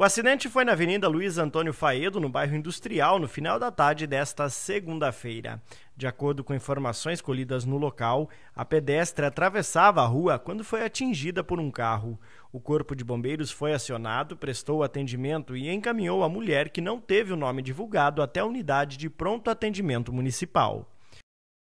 O acidente foi na Avenida Luiz Antônio Faedo, no bairro Industrial, no final da tarde desta segunda-feira. De acordo com informações colhidas no local, a pedestre atravessava a rua quando foi atingida por um carro. O Corpo de Bombeiros foi acionado, prestou atendimento e encaminhou a mulher, que não teve o nome divulgado, até a unidade de pronto atendimento municipal.